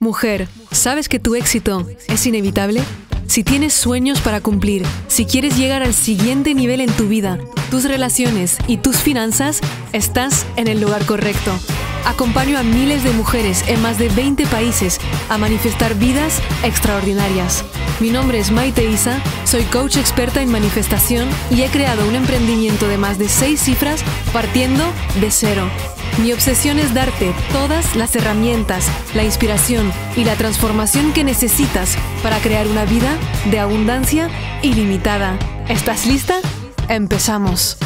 Mujer, ¿sabes que tu éxito es inevitable? Si tienes sueños para cumplir, si quieres llegar al siguiente nivel en tu vida, tus relaciones y tus finanzas, estás en el lugar correcto. Acompaño a miles de mujeres en más de 20 países a manifestar vidas extraordinarias. Mi nombre es Maite Isa, soy coach experta en manifestación y he creado un emprendimiento de más de 6 cifras partiendo de cero. Mi obsesión es darte todas las herramientas, la inspiración y la transformación que necesitas para crear una vida de abundancia ilimitada. ¿Estás lista? Empezamos.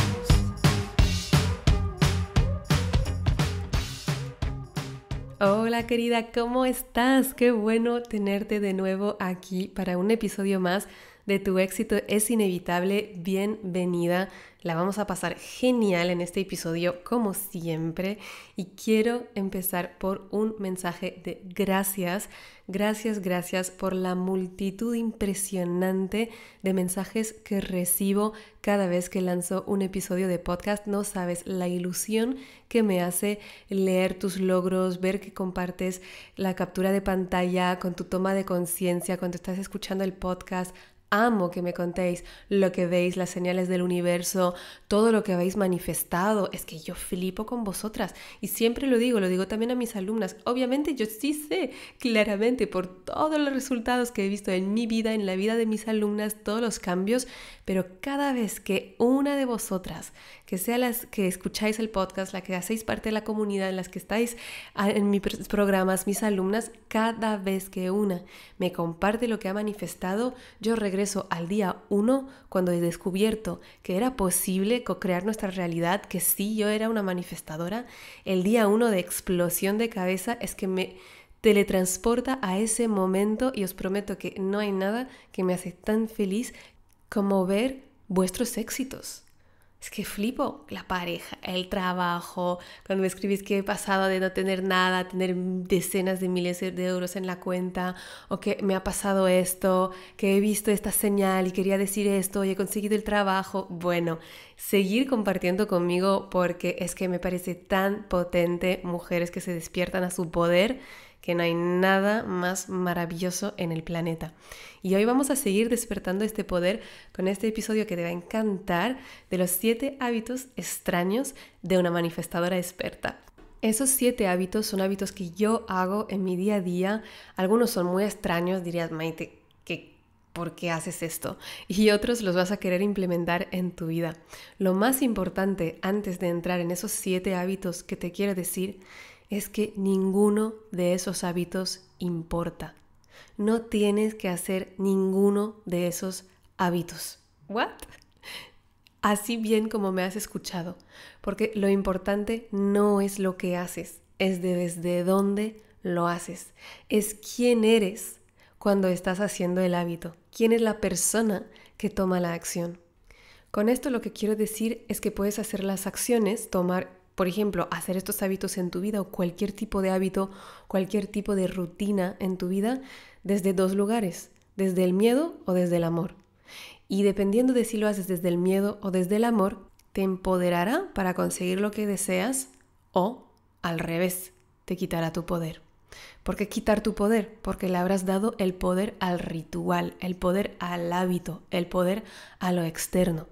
Hola querida, ¿cómo estás? Qué bueno tenerte de nuevo aquí para un episodio más de Tu éxito es inevitable. Bienvenida. La vamos a pasar genial en este episodio como siempre y quiero empezar por un mensaje de gracias, gracias, gracias por la multitud impresionante de mensajes que recibo cada vez que lanzo un episodio de podcast. No sabes la ilusión que me hace leer tus logros, ver que compartes la captura de pantalla con tu toma de conciencia cuando estás escuchando el podcast amo que me contéis lo que veis, las señales del universo, todo lo que habéis manifestado. Es que yo flipo con vosotras y siempre lo digo, lo digo también a mis alumnas. Obviamente yo sí sé claramente por todos los resultados que he visto en mi vida, en la vida de mis alumnas, todos los cambios, pero cada vez que una de vosotras que sea las que escucháis el podcast, la que hacéis parte de la comunidad, las que estáis ah, en mis programas, mis alumnas, cada vez que una me comparte lo que ha manifestado, yo regreso al día uno cuando he descubierto que era posible co-crear nuestra realidad, que sí, yo era una manifestadora. El día uno de explosión de cabeza es que me teletransporta a ese momento y os prometo que no hay nada que me hace tan feliz como ver vuestros éxitos. Es que flipo la pareja, el trabajo, cuando me escribís que he pasado de no tener nada, a tener decenas de miles de euros en la cuenta, o que me ha pasado esto, que he visto esta señal y quería decir esto y he conseguido el trabajo. Bueno, seguir compartiendo conmigo porque es que me parece tan potente mujeres que se despiertan a su poder que no hay nada más maravilloso en el planeta. Y hoy vamos a seguir despertando este poder con este episodio que te va a encantar de los 7 hábitos extraños de una manifestadora experta. Esos siete hábitos son hábitos que yo hago en mi día a día. Algunos son muy extraños, dirías, Maite, ¿por qué haces esto? Y otros los vas a querer implementar en tu vida. Lo más importante antes de entrar en esos siete hábitos que te quiero decir es que ninguno de esos hábitos importa. No tienes que hacer ninguno de esos hábitos. ¿What? Así bien como me has escuchado, porque lo importante no es lo que haces, es de desde dónde lo haces, es quién eres cuando estás haciendo el hábito, quién es la persona que toma la acción. Con esto lo que quiero decir es que puedes hacer las acciones, tomar por ejemplo, hacer estos hábitos en tu vida o cualquier tipo de hábito, cualquier tipo de rutina en tu vida desde dos lugares, desde el miedo o desde el amor. Y dependiendo de si lo haces desde el miedo o desde el amor, te empoderará para conseguir lo que deseas o al revés, te quitará tu poder. ¿Por qué quitar tu poder? Porque le habrás dado el poder al ritual, el poder al hábito, el poder a lo externo.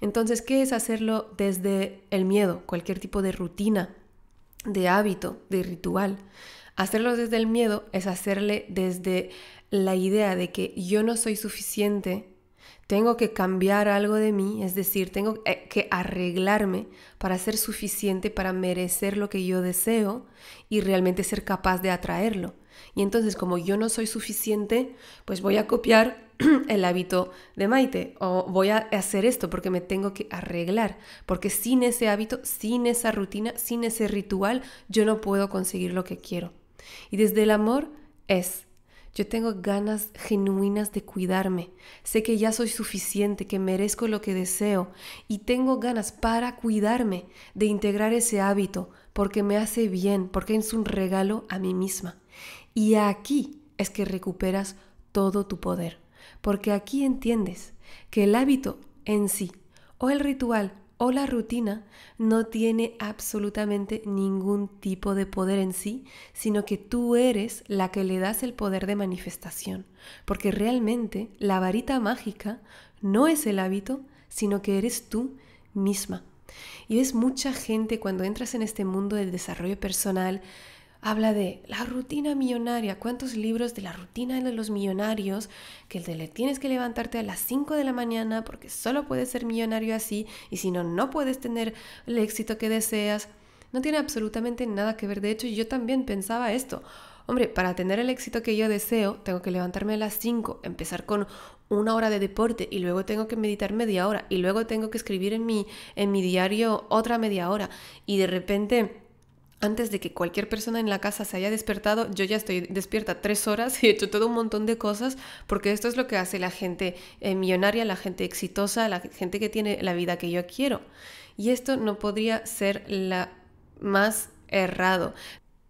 Entonces, ¿qué es hacerlo desde el miedo? Cualquier tipo de rutina, de hábito, de ritual. Hacerlo desde el miedo es hacerle desde la idea de que yo no soy suficiente, tengo que cambiar algo de mí, es decir, tengo eh, que arreglarme para ser suficiente, para merecer lo que yo deseo y realmente ser capaz de atraerlo. Y entonces como yo no soy suficiente, pues voy a copiar el hábito de Maite o voy a hacer esto porque me tengo que arreglar, porque sin ese hábito, sin esa rutina, sin ese ritual, yo no puedo conseguir lo que quiero. Y desde el amor es yo tengo ganas genuinas de cuidarme. Sé que ya soy suficiente, que merezco lo que deseo y tengo ganas para cuidarme de integrar ese hábito porque me hace bien, porque es un regalo a mí misma. Y aquí es que recuperas todo tu poder, porque aquí entiendes que el hábito en sí, o el ritual, o la rutina, no tiene absolutamente ningún tipo de poder en sí, sino que tú eres la que le das el poder de manifestación, porque realmente la varita mágica no es el hábito, sino que eres tú misma. Y es mucha gente cuando entras en este mundo del desarrollo personal, habla de la rutina millonaria. ¿Cuántos libros de la rutina de los millonarios? Que el le tienes que levantarte a las 5 de la mañana porque solo puedes ser millonario así y si no, no puedes tener el éxito que deseas. No tiene absolutamente nada que ver. De hecho, yo también pensaba esto. Hombre, para tener el éxito que yo deseo, tengo que levantarme a las 5, empezar con una hora de deporte y luego tengo que meditar media hora y luego tengo que escribir en mi, en mi diario otra media hora. Y de repente antes de que cualquier persona en la casa se haya despertado, yo ya estoy despierta tres horas y he hecho todo un montón de cosas, porque esto es lo que hace la gente eh, millonaria, la gente exitosa, la gente que tiene la vida que yo quiero. Y esto no podría ser la más errado.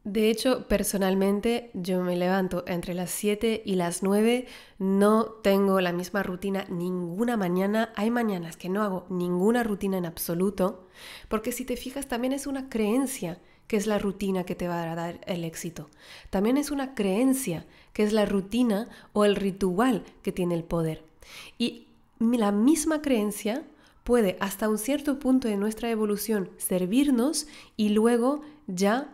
De hecho, personalmente yo me levanto entre las 7 y las 9, no tengo la misma rutina ninguna mañana, hay mañanas que no hago ninguna rutina en absoluto, porque si te fijas también es una creencia, que es la rutina que te va a dar el éxito. También es una creencia, que es la rutina o el ritual que tiene el poder. Y la misma creencia puede hasta un cierto punto de nuestra evolución servirnos y luego ya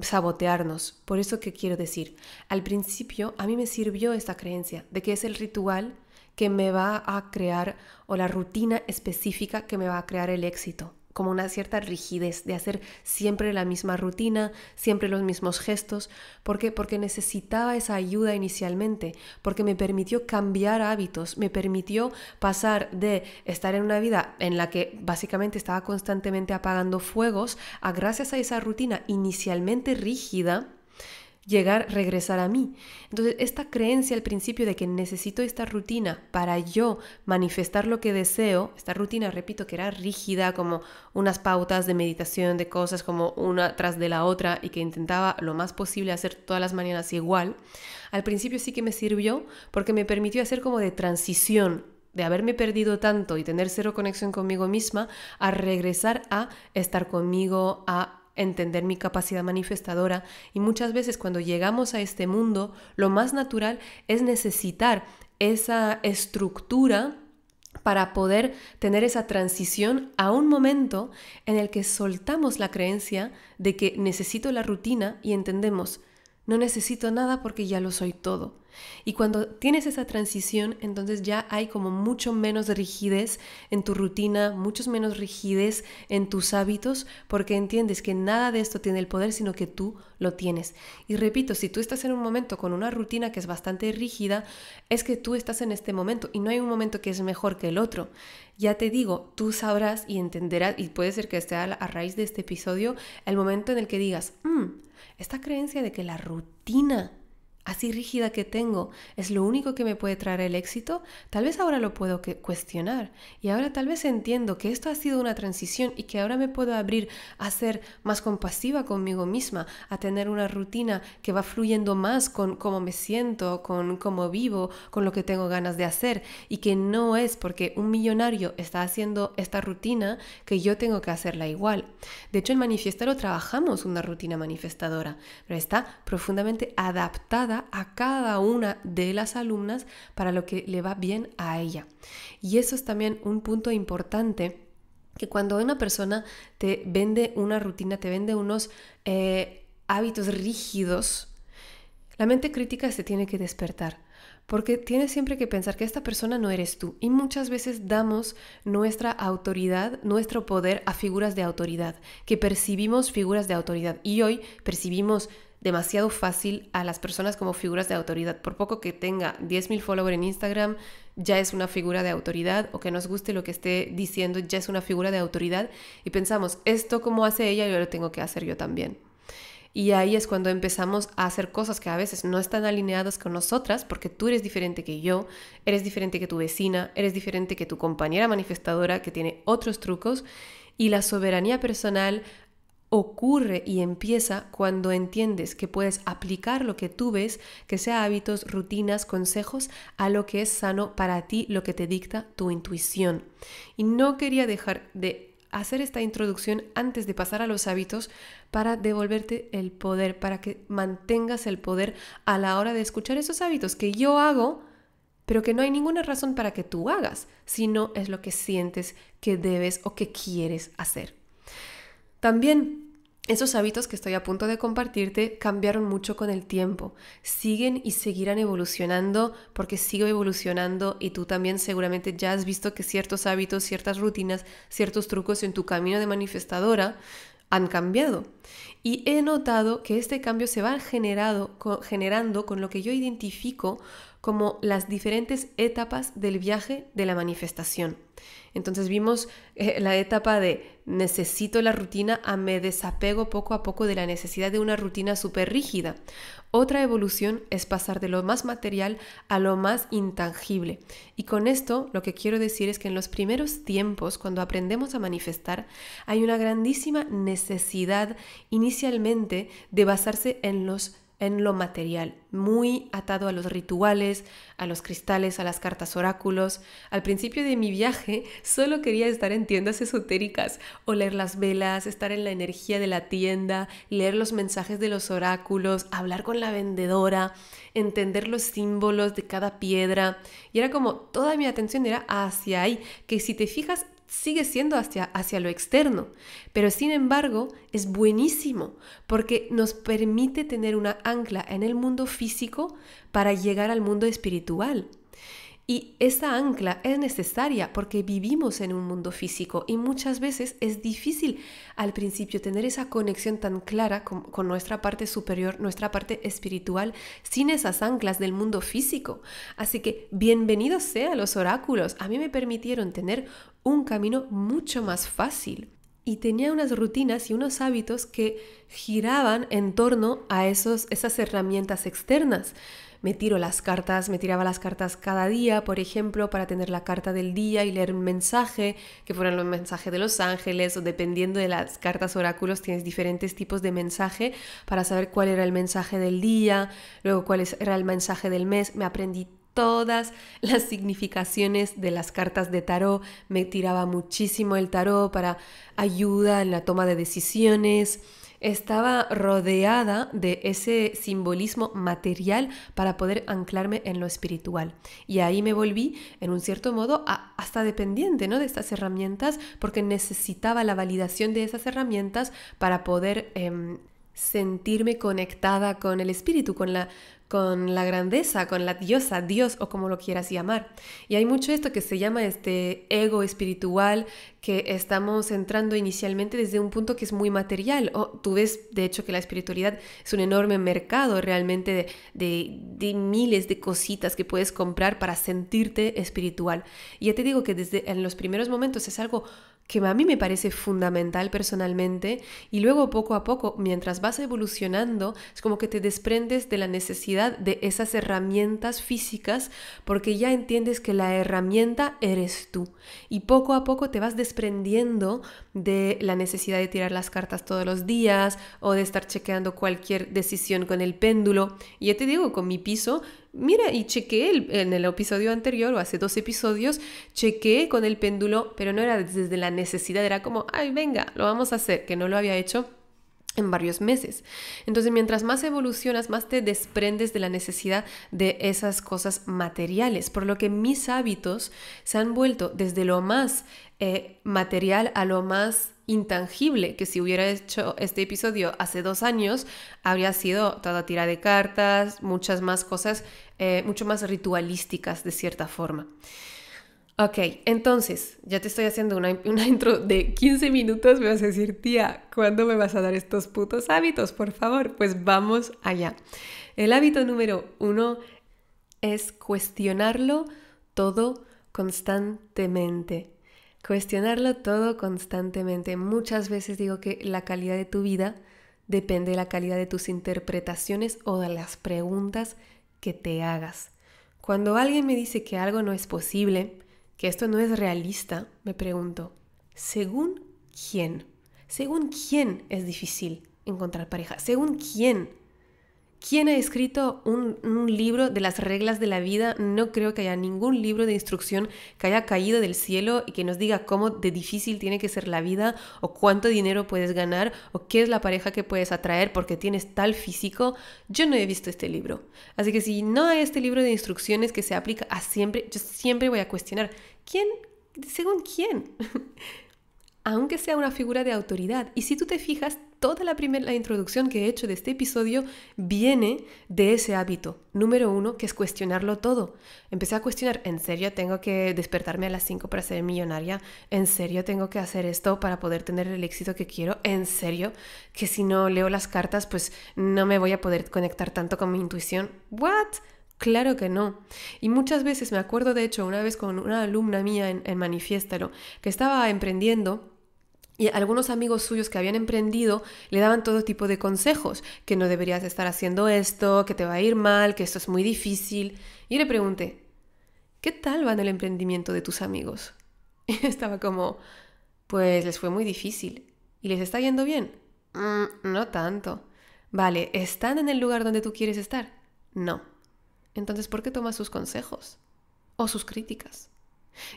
sabotearnos. Por eso que quiero decir, al principio a mí me sirvió esta creencia de que es el ritual que me va a crear o la rutina específica que me va a crear el éxito como una cierta rigidez de hacer siempre la misma rutina, siempre los mismos gestos. ¿Por qué? Porque necesitaba esa ayuda inicialmente, porque me permitió cambiar hábitos, me permitió pasar de estar en una vida en la que básicamente estaba constantemente apagando fuegos a gracias a esa rutina inicialmente rígida llegar, regresar a mí. Entonces, esta creencia al principio de que necesito esta rutina para yo manifestar lo que deseo, esta rutina, repito, que era rígida, como unas pautas de meditación, de cosas como una tras de la otra y que intentaba lo más posible hacer todas las mañanas igual, al principio sí que me sirvió porque me permitió hacer como de transición de haberme perdido tanto y tener cero conexión conmigo misma, a regresar a estar conmigo, a entender mi capacidad manifestadora y muchas veces cuando llegamos a este mundo, lo más natural es necesitar esa estructura para poder tener esa transición a un momento en el que soltamos la creencia de que necesito la rutina y entendemos no necesito nada porque ya lo soy todo. Y cuando tienes esa transición, entonces ya hay como mucho menos rigidez en tu rutina, mucho menos rigidez en tus hábitos, porque entiendes que nada de esto tiene el poder, sino que tú lo tienes. Y repito, si tú estás en un momento con una rutina que es bastante rígida, es que tú estás en este momento y no hay un momento que es mejor que el otro. Ya te digo, tú sabrás y entenderás, y puede ser que esté a, raíz de este episodio, el momento en el que digas, mm, esta creencia de que la rutina así rígida que tengo es lo único que me puede traer el éxito, tal vez ahora lo puedo cuestionar y ahora tal vez entiendo que esto ha sido una transición y que ahora me puedo abrir a ser más compasiva conmigo misma, a tener una rutina que va fluyendo más con cómo me siento, con cómo vivo, con lo que tengo ganas de hacer y que no es porque un millonario está haciendo esta rutina que yo tengo que hacerla igual. De hecho, en lo trabajamos una rutina manifestadora, pero está profundamente adaptada a cada una de las alumnas para lo que le va bien a ella. Y eso es también un punto importante que cuando una persona te vende una rutina, te vende unos eh, hábitos rígidos, la mente crítica se tiene que despertar porque tienes siempre que pensar que esta persona no eres tú y muchas veces damos nuestra autoridad, nuestro poder a figuras de autoridad, que percibimos figuras de autoridad y hoy percibimos demasiado fácil a las personas como figuras de autoridad. Por poco que tenga 10.000 followers en Instagram, ya es una figura de autoridad, o que nos guste lo que esté diciendo, ya es una figura de autoridad. Y pensamos, esto como hace ella, yo lo tengo que hacer yo también. Y ahí es cuando empezamos a hacer cosas que a veces no están alineadas con nosotras, porque tú eres diferente que yo, eres diferente que tu vecina, eres diferente que tu compañera manifestadora que tiene otros trucos. Y la soberanía personal ocurre y empieza cuando entiendes que puedes aplicar lo que tú ves, que sea hábitos, rutinas, consejos, a lo que es sano para ti, lo que te dicta tu intuición. Y no quería dejar de hacer esta introducción antes de pasar a los hábitos para devolverte el poder, para que mantengas el poder a la hora de escuchar esos hábitos que yo hago, pero que no hay ninguna razón para que tú hagas, sino es lo que sientes que debes o que quieres hacer. También esos hábitos que estoy a punto de compartirte cambiaron mucho con el tiempo, siguen y seguirán evolucionando porque sigo evolucionando y tú también seguramente ya has visto que ciertos hábitos, ciertas rutinas, ciertos trucos en tu camino de manifestadora han cambiado. Y he notado que este cambio se va generando con lo que yo identifico como las diferentes etapas del viaje de la manifestación. Entonces vimos eh, la etapa de necesito la rutina a me desapego poco a poco de la necesidad de una rutina súper rígida. Otra evolución es pasar de lo más material a lo más intangible. Y con esto lo que quiero decir es que en los primeros tiempos, cuando aprendemos a manifestar, hay una grandísima necesidad inicialmente de basarse en los en lo material, muy atado a los rituales, a los cristales, a las cartas oráculos. Al principio de mi viaje solo quería estar en tiendas esotéricas, oler las velas, estar en la energía de la tienda, leer los mensajes de los oráculos, hablar con la vendedora, entender los símbolos de cada piedra. Y era como toda mi atención era hacia ahí, que si te fijas sigue siendo hacia, hacia lo externo, pero sin embargo es buenísimo porque nos permite tener una ancla en el mundo físico para llegar al mundo espiritual. Y esa ancla es necesaria porque vivimos en un mundo físico y muchas veces es difícil al principio tener esa conexión tan clara con, nuestra parte superior, nuestra parte espiritual, sin esas anclas del mundo físico. Así que bienvenidos sean los oráculos. A mí me permitieron tener un camino mucho más fácil. Y tenía unas rutinas y unos hábitos que giraban en torno a esos, esas herramientas externas me tiro las cartas, me tiraba las cartas cada día, por ejemplo, para tener la carta del día y leer un mensaje, que fueran los mensajes de los ángeles o dependiendo de las cartas oráculos tienes diferentes tipos de mensaje para saber cuál era el mensaje del día, luego cuál era el mensaje del mes, me aprendí todas las significaciones de las cartas de tarot, me tiraba muchísimo el tarot para ayuda en la toma de decisiones, estaba rodeada de ese simbolismo material para poder anclarme en lo espiritual. Y ahí me volví, en un cierto modo, hasta dependiente ¿no? de estas herramientas, porque necesitaba la validación de esas herramientas para poder... Em, sentirme conectada con el espíritu, con la con la grandeza, con la diosa, Dios o como lo quieras llamar. Y hay mucho esto que se llama este ego espiritual que estamos entrando inicialmente desde un punto que es muy material. O tú ves, de hecho, que la espiritualidad es un enorme mercado realmente de, miles de cositas que puedes comprar para sentirte espiritual. Y ya te digo que desde en los primeros momentos es algo que a mí me parece fundamental personalmente, y luego poco a poco, mientras vas evolucionando, es como que te desprendes de la necesidad de esas herramientas físicas, porque ya entiendes que la herramienta eres tú, y poco a poco te vas desprendiendo de la necesidad de tirar las cartas todos los días o de estar chequeando cualquier decisión con el péndulo. Y ya te digo, con mi piso, Mira, y chequeé en el episodio anterior, o hace dos episodios, chequeé con el péndulo, pero no era desde la necesidad, era como, ay, venga, lo vamos a hacer, que no lo había hecho en varios meses. Entonces, mientras más evolucionas, más te desprendes de la necesidad de esas cosas materiales, por lo que mis hábitos se han vuelto desde lo más eh, material a lo más intangible que si hubiera hecho este episodio hace dos años, habría sido toda tira de cartas, muchas más cosas, eh, mucho más ritualísticas de cierta forma. Ok, entonces, ya te estoy haciendo una, una, intro de 15 minutos, me vas a decir, tía, ¿cuándo me vas a dar estos putos hábitos, por favor? Pues vamos allá. El hábito número uno es cuestionarlo todo constantemente. Cuestionarlo todo constantemente. Muchas veces digo que la calidad de tu vida depende de la calidad de tus interpretaciones o de las preguntas que te hagas. Cuando alguien me dice que algo no es posible, que esto no es realista, me pregunto, ¿según quién? ¿Según quién es difícil encontrar pareja? ¿Según quién ¿Quién ha escrito un, libro de las reglas de la vida? No creo que haya ningún libro de instrucción que haya caído del cielo y que nos diga cómo de difícil tiene que ser la vida o cuánto dinero puedes ganar o qué es la pareja que puedes atraer porque tienes tal físico. Yo no he visto este libro. Así que si no hay este libro de instrucciones que se aplica a siempre, yo siempre voy a cuestionar, ¿quién? ¿Según quién? aunque sea una figura de autoridad. Y si tú te fijas, toda la, primera la introducción que he hecho de este episodio viene de ese hábito. Número uno, que es cuestionarlo todo. Empecé a cuestionar, ¿en serio tengo que despertarme a las 5 para ser millonaria? ¿En serio tengo que hacer esto para poder tener el éxito que quiero? ¿En serio que si no leo las cartas, pues no me voy a poder conectar tanto con mi intuición? ¿What? Claro que no. Y muchas veces me acuerdo, de hecho, una vez con una alumna mía en, en Manifiéstalo, que estaba emprendiendo y algunos amigos suyos que habían emprendido le daban todo tipo de consejos, que no deberías estar haciendo esto, que te va a ir mal, que esto es muy difícil. Y le pregunté, ¿qué tal va en el emprendimiento de tus amigos? Y estaba como, pues les fue muy difícil. ¿Y les está yendo bien? Mm, no tanto. Vale, ¿están en el lugar donde tú quieres estar? No. Entonces, ¿por qué tomas sus consejos? ¿O sus críticas?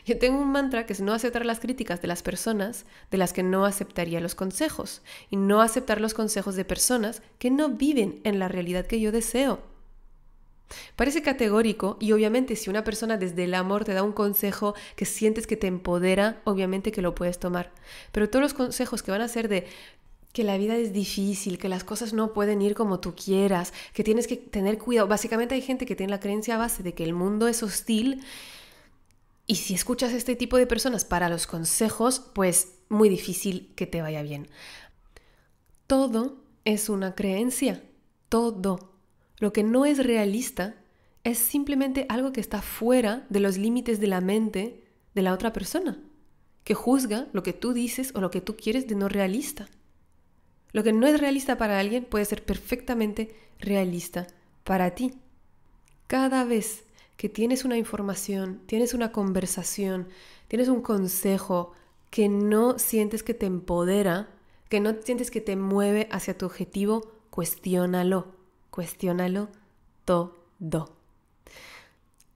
Yo tengo un mantra que es no aceptar las críticas de las personas de las que no aceptaría los consejos y no aceptar los consejos de personas que no viven en la realidad que yo deseo. Parece categórico y obviamente si una persona desde el amor te da un consejo que sientes que te empodera, obviamente que lo puedes tomar. Pero todos los consejos que van a ser de que la vida es difícil, que las cosas no pueden ir como tú quieras, que tienes que tener cuidado. Básicamente hay gente que tiene la creencia base de que el mundo es hostil y si escuchas a este tipo de personas para los consejos, pues muy difícil que te vaya bien. Todo es una creencia, todo. Lo que no es realista es simplemente algo que está fuera de los límites de la mente de la otra persona, que juzga lo que tú dices o lo que tú quieres de no realista. Lo que no es realista para alguien puede ser perfectamente realista para ti. Cada vez que tienes una información, tienes una conversación, tienes un consejo que no sientes que te empodera, que no sientes que te mueve hacia tu objetivo, cuestiónalo, cuestiónalo todo.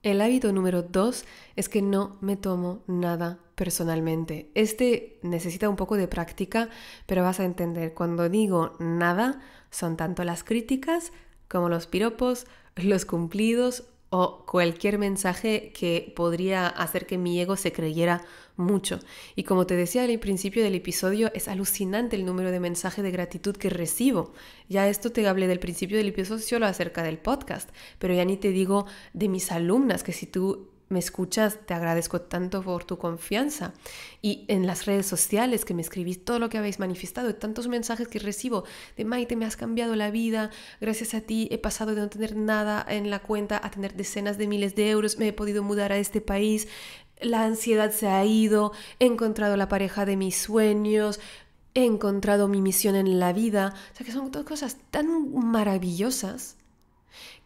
El hábito número dos es que no me tomo nada personalmente. Este necesita un poco de práctica, pero vas a entender, cuando digo nada, son tanto las críticas como los piropos, los cumplidos o cualquier mensaje que podría hacer que mi ego se creyera mucho. Y como te decía al principio del episodio, es alucinante el número de mensajes de gratitud que recibo. Ya esto te hablé del principio del episodio solo acerca del podcast, pero ya ni te digo de mis alumnas, que si tú me escuchas, te agradezco tanto por tu confianza. Y en las redes sociales que me escribís todo lo que habéis manifestado, tantos mensajes que recibo de Maite, me has cambiado la vida, gracias a ti he pasado de no tener nada en la cuenta a tener decenas de miles de euros, me he podido mudar a este país, la ansiedad se ha ido, he encontrado la pareja de mis sueños, he encontrado mi misión en la vida. O sea que son cosas tan maravillosas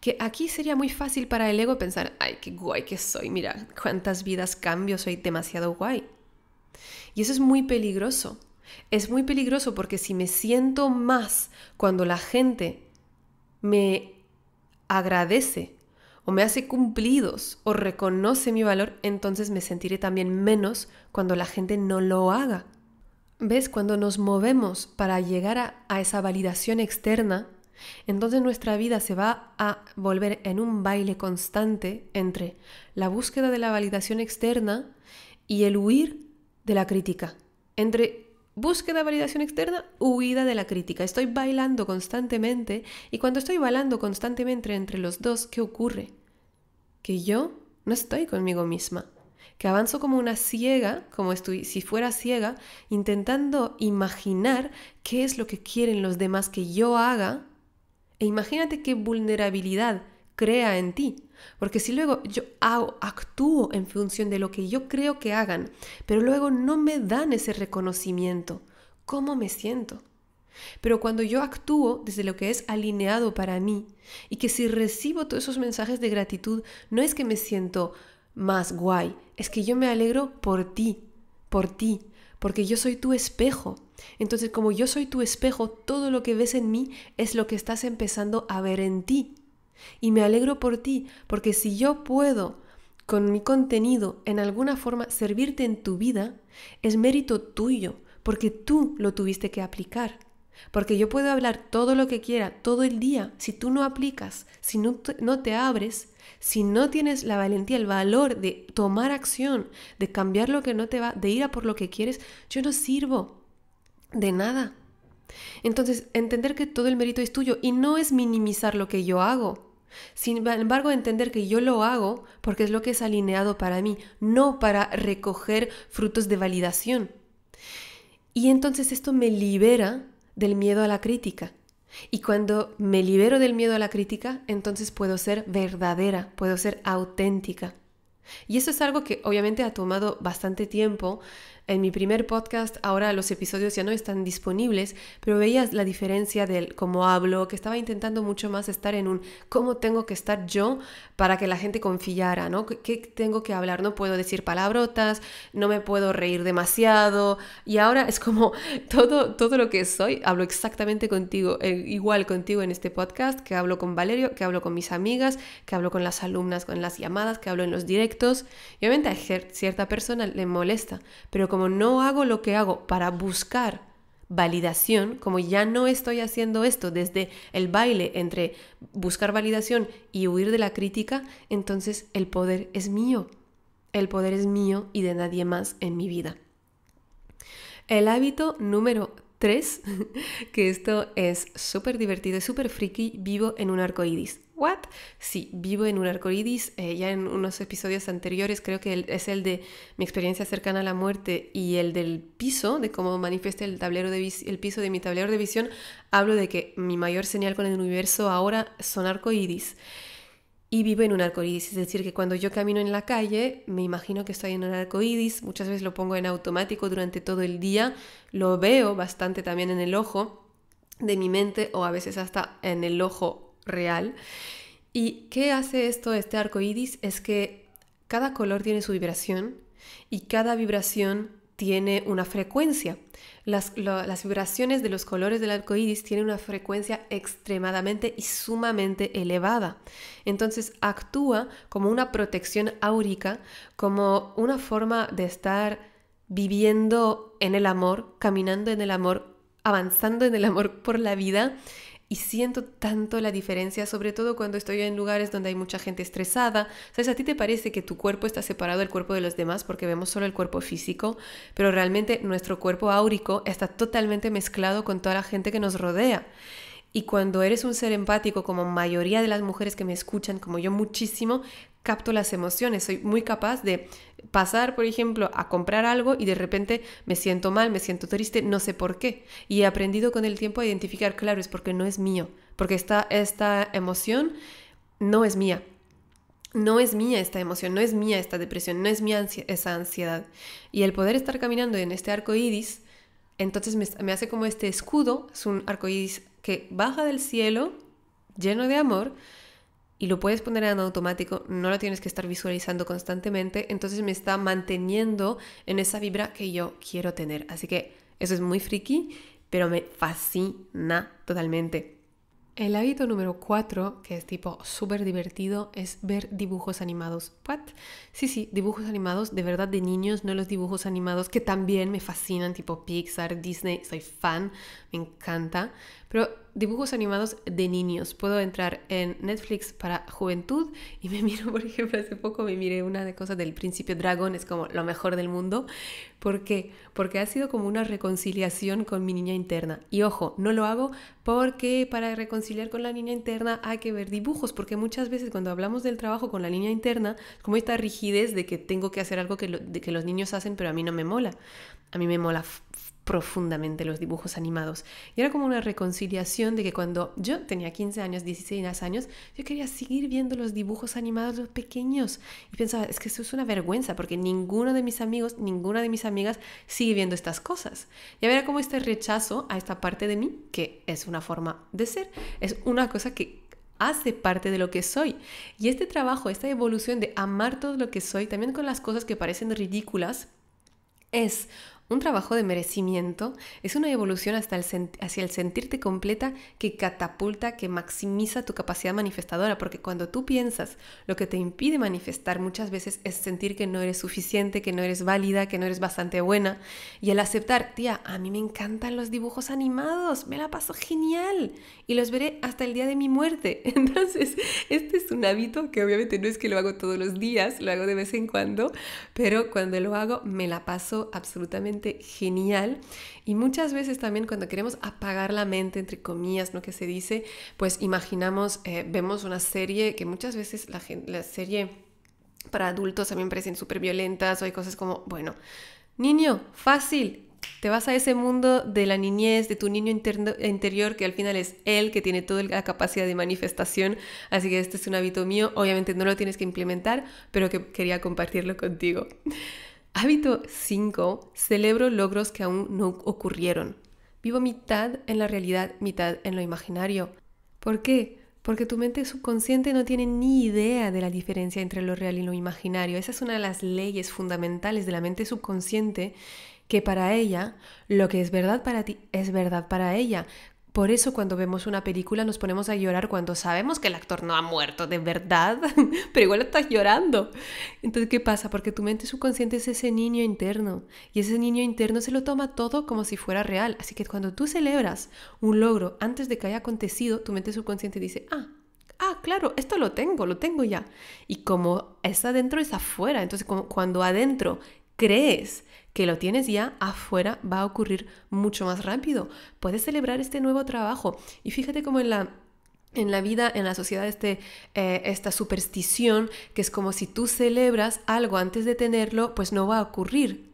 que aquí sería muy fácil para el ego pensar, ay, qué guay que soy, mira, cuántas vidas cambio, soy demasiado guay. Y eso es muy peligroso. Es muy peligroso porque si me siento más cuando la gente me agradece o me hace cumplidos o reconoce mi valor, entonces me sentiré también menos cuando la gente no lo haga. ¿Ves? Cuando nos movemos para llegar a, a esa validación externa, entonces nuestra vida se va a volver en un baile constante entre la búsqueda de la validación externa y el huir de la crítica. Entre búsqueda de validación externa, huida de la crítica. Estoy bailando constantemente y cuando estoy bailando constantemente entre los dos, ¿qué ocurre? Que yo no estoy conmigo misma, que avanzo como una ciega, como estoy, si fuera ciega, intentando imaginar qué es lo que quieren los demás que yo haga e imagínate qué vulnerabilidad crea en ti. Porque si luego yo hago, actúo en función de lo que yo creo que hagan, pero luego no me dan ese reconocimiento, ¿cómo me siento? Pero cuando yo actúo desde lo que es alineado para mí y que si recibo todos esos mensajes de gratitud, no es que me siento más guay, es que yo me alegro por ti, por ti, porque yo soy tu espejo. Entonces, como yo soy tu espejo, todo lo que ves en mí es lo que estás empezando a ver en ti. Y me alegro por ti, porque si yo puedo con mi contenido en alguna forma servirte en tu vida, es mérito tuyo, porque tú lo tuviste que aplicar. Porque yo puedo hablar todo lo que quiera, todo el día, si tú no aplicas, si no te, no te abres, si no tienes la valentía, el valor de tomar acción, de cambiar lo que no te va, de ir a por lo que quieres, yo no sirvo de nada. Entonces, entender que todo el mérito es tuyo y no es minimizar lo que yo hago. Sin embargo, entender que yo lo hago porque es lo que es alineado para mí, no para recoger frutos de validación. Y entonces esto me libera del miedo a la crítica y cuando me libero del miedo a la crítica, entonces puedo ser verdadera, puedo ser auténtica. Y eso es algo que obviamente ha tomado bastante tiempo en mi primer podcast, ahora los episodios ya no están disponibles, pero veías la diferencia del cómo hablo, que estaba intentando mucho más estar en un cómo tengo que estar yo para que la gente confiara, ¿no? ¿Qué tengo que hablar? No puedo decir palabrotas, no me puedo reír demasiado. Y ahora es como todo, todo lo que soy, hablo exactamente contigo, eh, igual contigo en este podcast, que hablo con Valerio, que hablo con mis amigas, que hablo con las alumnas, con las llamadas, que hablo en los directos. Y obviamente a cierta persona le molesta, pero como como no hago lo que hago para buscar validación, como ya no estoy haciendo esto desde el baile entre buscar validación y huir de la crítica, entonces el poder es mío. El poder es mío y de nadie más en mi vida. El hábito número 3, que esto es súper divertido, es súper friki, vivo en un arco ¿What? Sí, vivo en un arcoíris. Eh, ya en unos episodios anteriores, creo que es el de mi experiencia cercana a la muerte y el del piso, de cómo manifiesta el, tablero de el piso de mi tablero de visión, hablo de que mi mayor señal con el universo ahora son iris. y vivo en un arcoíris, es decir, que cuando yo camino en la calle me imagino que estoy en un arcoíris, muchas veces lo pongo en automático durante todo el día, lo veo bastante también en el ojo de mi mente o a veces hasta en el ojo real. ¿Y qué hace esto, este arco iris? Es que cada color tiene su vibración y cada vibración tiene una frecuencia. Las, vibraciones de los colores del arco iris tienen una frecuencia extremadamente y sumamente elevada. Entonces actúa como una protección áurica, como una forma de estar viviendo en el amor, caminando en el amor, avanzando en el amor por la vida y siento tanto la diferencia, sobre todo cuando estoy en lugares donde hay mucha gente estresada. ¿Sabes? A ti te parece que tu cuerpo está separado del cuerpo de los demás porque vemos solo el cuerpo físico, pero realmente nuestro cuerpo áurico está totalmente mezclado con toda la gente que nos rodea. Y cuando eres un ser empático, como mayoría de las mujeres que me escuchan, como yo muchísimo, capto las emociones, soy muy capaz de pasar, por ejemplo, a comprar algo y de repente me siento mal, me siento triste, no sé por qué. Y he aprendido con el tiempo a identificar, claro, es porque no es mío, porque esta, esta emoción no es mía. No es mía esta emoción, no es mía esta depresión, no es mía esa ansiedad. Y el poder estar caminando en este arco iris, entonces me, me hace como este escudo, es un arco iris que baja del cielo, lleno de amor, y lo puedes poner en automático, no lo tienes que estar visualizando constantemente, entonces me está manteniendo en esa vibra que yo quiero tener. Así que eso es muy friki, pero me fascina totalmente. El hábito número 4, que es tipo súper divertido, es ver dibujos animados. ¿What? Sí, sí, dibujos animados de verdad de niños, no los dibujos animados que también me fascinan, tipo Pixar, Disney, soy fan, me encanta. Pero dibujos animados de niños. Puedo entrar en Netflix para juventud y me miro, por ejemplo, hace poco me miré una de cosas del principio Dragon, es como lo mejor del mundo. ¿Por qué? Porque ha sido como una reconciliación con mi niña interna. Y ojo, no lo hago porque para reconciliar con la niña interna hay que ver dibujos, porque muchas veces cuando hablamos del trabajo con la niña interna, como esta rigidez de que tengo que hacer algo que, que los niños hacen, pero a mí no me mola. A mí me mola profundamente los dibujos animados. Y era como una reconciliación de que cuando yo tenía 15 años, 16 años, yo quería seguir viendo los dibujos animados, los pequeños. Y pensaba, es que eso es una vergüenza porque ninguno de mis amigos, ninguna de mis amigas sigue viendo estas cosas. Y era como este rechazo a esta parte de mí, que es una forma de ser, es una cosa que hace parte de lo que soy. Y este trabajo, esta evolución de amar todo lo que soy, también con las cosas que parecen ridículas, es un trabajo de merecimiento es una evolución hasta el hacia el sentirte completa que catapulta, que maximiza tu capacidad manifestadora, porque cuando tú piensas, lo que te impide manifestar muchas veces es sentir que no eres suficiente, que no eres válida, que no eres bastante buena. Y al aceptar, tía, a mí me encantan los dibujos animados, me la paso genial y los veré hasta el día de mi muerte. Entonces, este es un hábito que obviamente no es que lo hago todos los días, lo hago de vez en cuando, pero cuando lo hago me la paso absolutamente genial. Y muchas veces también cuando queremos apagar la mente, entre comillas, ¿no? que se dice, pues imaginamos, eh, vemos una serie que muchas veces la, la serie para adultos también parecen súper violentas o hay cosas como, bueno, niño, fácil, te vas a ese mundo de la niñez, de tu niño interior, que al final es él que tiene toda la capacidad de manifestación. Así que este es un hábito mío. Obviamente no lo tienes que implementar, pero que quería compartirlo contigo. Hábito 5. Celebro logros que aún no ocurrieron. Vivo mitad en la realidad, mitad en lo imaginario. ¿Por qué? Porque tu mente subconsciente no tiene ni idea de la diferencia entre lo real y lo imaginario. Esa es una de las leyes fundamentales de la mente subconsciente, que para ella lo que es verdad para ti es verdad para ella, por eso cuando vemos una película nos ponemos a llorar cuando sabemos que el actor no ha muerto de verdad, pero igual estás llorando. Entonces, ¿qué pasa? Porque tu mente subconsciente es ese niño interno y ese niño interno se lo toma todo como si fuera real. Así que cuando tú celebras un logro antes de que haya acontecido, tu mente subconsciente dice, ah, ah, claro, esto lo tengo, lo tengo ya. Y como está adentro, está afuera. Entonces, cuando adentro crees que lo tienes ya afuera va a ocurrir mucho más rápido. Puedes celebrar este nuevo trabajo. Y fíjate cómo en la en la vida, en la sociedad, este, eh, esta superstición que es como si tú celebras algo antes de tenerlo, pues no va a ocurrir.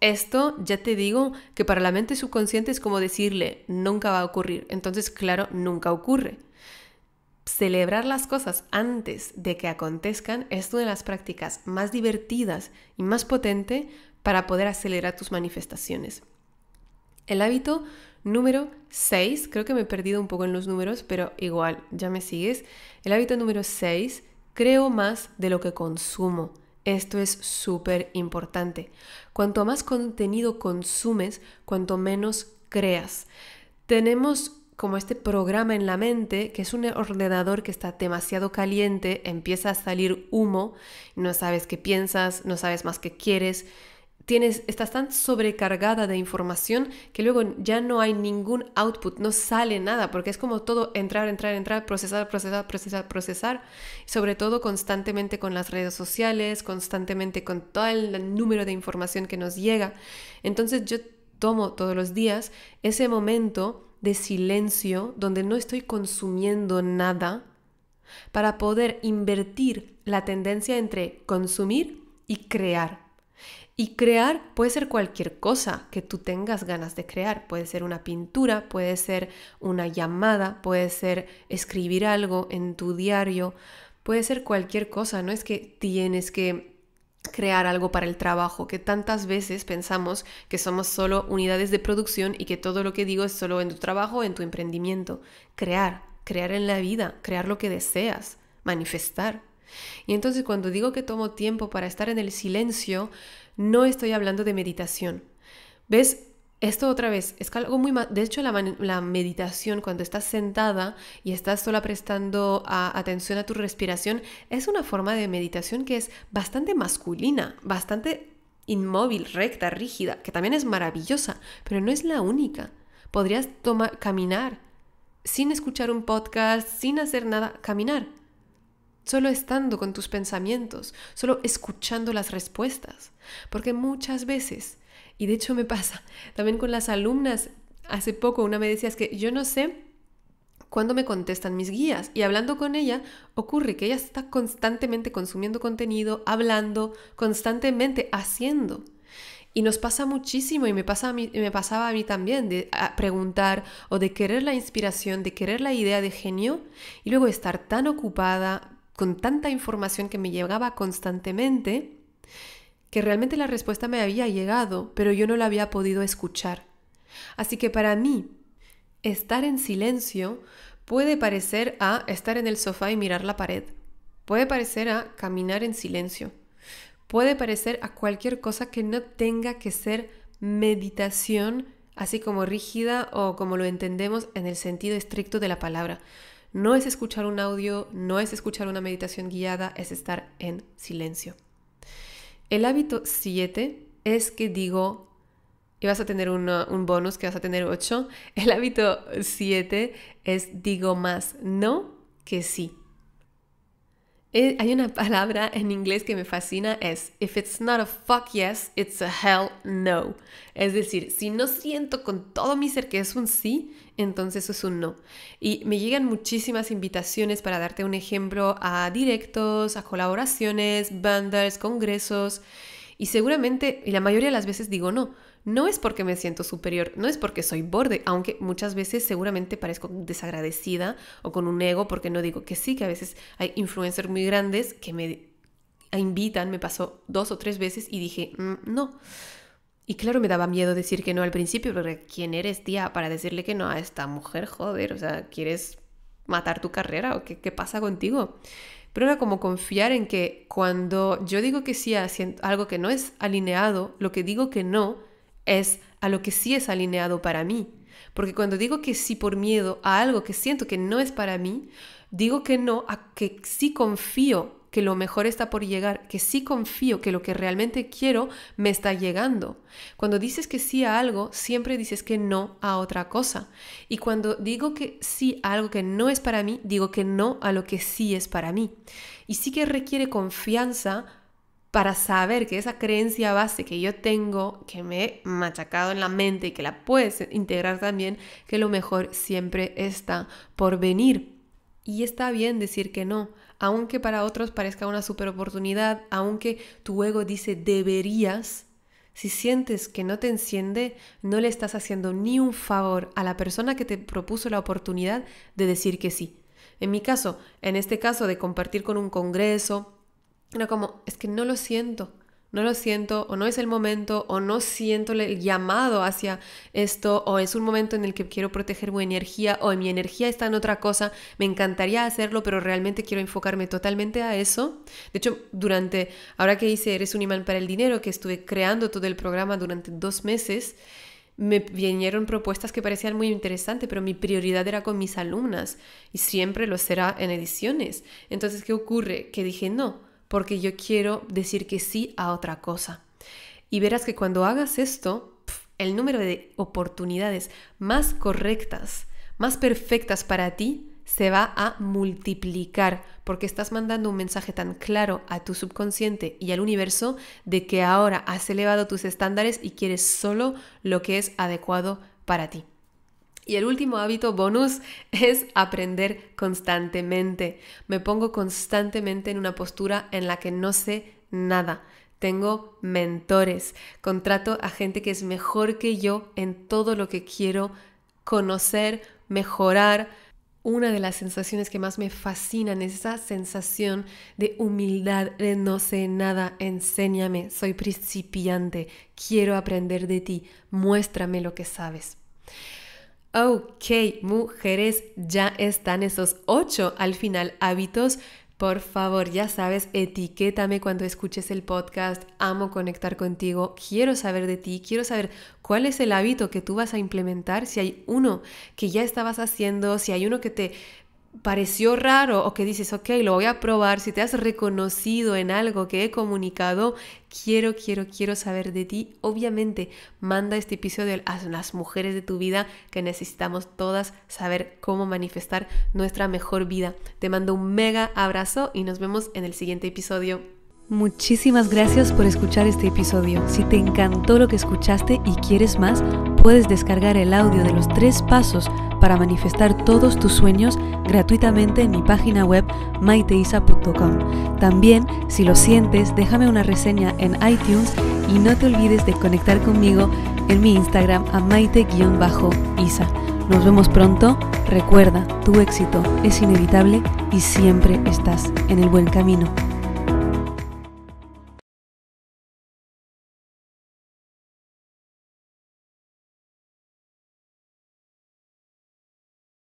Esto ya te digo que para la mente subconsciente es como decirle, nunca va a ocurrir. Entonces, claro, nunca ocurre. Celebrar las cosas antes de que acontezcan es una de las prácticas más divertidas y más potente para poder acelerar tus manifestaciones. El hábito número 6, creo que me he perdido un poco en los números, pero igual, ya me sigues. El hábito número 6, creo más de lo que consumo. Esto es súper importante. Cuanto más contenido consumes, cuanto menos creas. Tenemos como este programa en la mente, que es un ordenador que está demasiado caliente, empieza a salir humo, no sabes qué piensas, no sabes más qué quieres, tienes, estás tan sobrecargada de información que luego ya no hay ningún output, no sale nada, porque es como todo entrar, entrar, entrar, procesar, procesar, procesar, procesar, sobre todo constantemente con las redes sociales, constantemente con todo el número de información que nos llega. Entonces yo tomo todos los días ese momento de silencio donde no estoy consumiendo nada para poder invertir la tendencia entre consumir y crear y crear puede ser cualquier cosa que tú tengas ganas de crear. Puede ser una pintura, puede ser una llamada, puede ser escribir algo en tu diario, puede ser cualquier cosa. No es que tienes que crear algo para el trabajo, que tantas veces pensamos que somos solo unidades de producción y que todo lo que digo es solo en tu trabajo, en tu emprendimiento. Crear, crear en la vida, crear lo que deseas, manifestar. Y entonces cuando digo que tomo tiempo para estar en el silencio, no estoy hablando de meditación. ¿Ves? Esto otra vez es algo muy... De hecho, la, meditación, cuando estás sentada y estás sola prestando atención a tu respiración, es una forma de meditación que es bastante masculina, bastante inmóvil, recta, rígida, que también es maravillosa, pero no es la única. Podrías caminar sin escuchar un podcast, sin hacer nada, caminar solo estando con tus pensamientos, solo escuchando las respuestas. Porque muchas veces, y de hecho me pasa también con las alumnas, hace poco una me decía es que yo no sé cuándo me contestan mis guías y hablando con ella ocurre que ella está constantemente consumiendo contenido, hablando, constantemente haciendo. Y nos pasa muchísimo, y me, pasa me pasaba a mí también, de preguntar o de querer la inspiración, de querer la idea de genio, y luego estar tan ocupada, con tanta información que me llegaba constantemente, que realmente la respuesta me había llegado, pero yo no la había podido escuchar. Así que para mí, estar en silencio puede parecer a estar en el sofá y mirar la pared, puede parecer a caminar en silencio, puede parecer a cualquier cosa que no tenga que ser meditación así como rígida o como lo entendemos en el sentido estricto de la palabra. No es escuchar un audio, no es escuchar una meditación guiada, es estar en silencio. El hábito 7 es que digo, y vas a tener un bonus que vas a tener 8, el hábito 7 es digo más no que sí. Eh, hay una palabra en inglés que me fascina, es if it's not a fuck yes, it's a hell no. Es decir, si no siento con todo mi ser que es un sí, entonces es un no. Y me llegan muchísimas invitaciones para darte un ejemplo a directos, a colaboraciones, bandas, congresos, y seguramente, la mayoría de las veces digo no, no es porque me siento superior, no es porque soy borde, aunque muchas veces seguramente parezco desagradecida o con un ego, porque no digo que sí, que a veces hay influencers muy grandes que me invitan, me pasó dos o tres veces y dije, mm, no. Y claro, me daba miedo decir que no al principio, porque ¿quién eres, tía, para decirle que no a esta mujer? Joder, o sea, ¿quieres matar tu carrera o qué, qué pasa contigo? pero era como confiar en que cuando yo digo que sí a algo que no es alineado, lo que digo que no es a lo que sí es alineado para mí. Porque cuando digo que sí por miedo a algo que siento que no es para mí, digo que no a que sí confío que lo mejor está por llegar, que sí confío que lo que realmente quiero me está llegando. Cuando dices que sí a algo, siempre dices que no a otra cosa. Y cuando digo que sí a algo que no es para mí, digo que no a lo que sí es para mí. Y sí que requiere confianza para saber que esa creencia base que yo tengo, que me he machacado en la mente y que la puedes integrar también, que lo mejor siempre está por venir. Y está bien decir que no, aunque para otros parezca una super oportunidad, aunque tu ego dice deberías, si sientes que no te enciende, no le estás haciendo ni un favor a la persona que te propuso la oportunidad de decir que sí. En mi caso, en este caso de compartir con un congreso, era como, es que no lo siento, no lo siento, o no es el momento, o no siento el llamado hacia esto, o es un momento en el que quiero proteger mi energía, o mi energía está en otra cosa, me encantaría hacerlo, pero realmente quiero enfocarme totalmente a eso. De hecho, durante, ahora que hice Eres un imán para el dinero, que estuve creando todo el programa durante dos meses, me vinieron propuestas que parecían muy interesantes, pero mi prioridad era con mis alumnas y siempre lo será en ediciones. Entonces, ¿qué ocurre? Que dije, no, porque yo quiero decir que sí a otra cosa. Y verás que cuando hagas esto, el número de oportunidades más correctas, más perfectas para ti, se va a multiplicar porque estás mandando un mensaje tan claro a tu subconsciente y al universo de que ahora has elevado tus estándares y quieres solo lo que es adecuado para ti. Y el último hábito bonus es aprender constantemente. Me pongo constantemente en una postura en la que no sé nada. Tengo mentores, contrato a gente que es mejor que yo en todo lo que quiero conocer, mejorar. Una de las sensaciones que más me fascinan es esa sensación de humildad, de no sé nada, enséñame, soy principiante, quiero aprender de ti, muéstrame lo que sabes. Ok, mujeres, ya están esos ocho al final hábitos. Por favor, ya sabes, etiquétame cuando escuches el podcast. Amo conectar contigo. Quiero saber de ti. Quiero saber cuál es el hábito que tú vas a implementar. Si hay uno que ya estabas haciendo, si hay uno que te pareció raro o que dices, ok, lo voy a probar, si te has reconocido en algo que he comunicado, quiero, quiero, quiero saber de ti, obviamente manda este episodio a las mujeres de tu vida que necesitamos todas saber cómo manifestar nuestra mejor vida. Te mando un mega abrazo y nos vemos en el siguiente episodio. Muchísimas gracias por escuchar este episodio. Si te encantó lo que escuchaste y quieres más, puedes descargar el audio de los tres pasos para manifestar todos tus sueños gratuitamente en mi página web maiteisa.com. También, si lo sientes, déjame una reseña en iTunes y no te olvides de conectar conmigo en mi Instagram a maite-isa. Nos vemos pronto. Recuerda, tu éxito es inevitable y siempre estás en el buen camino.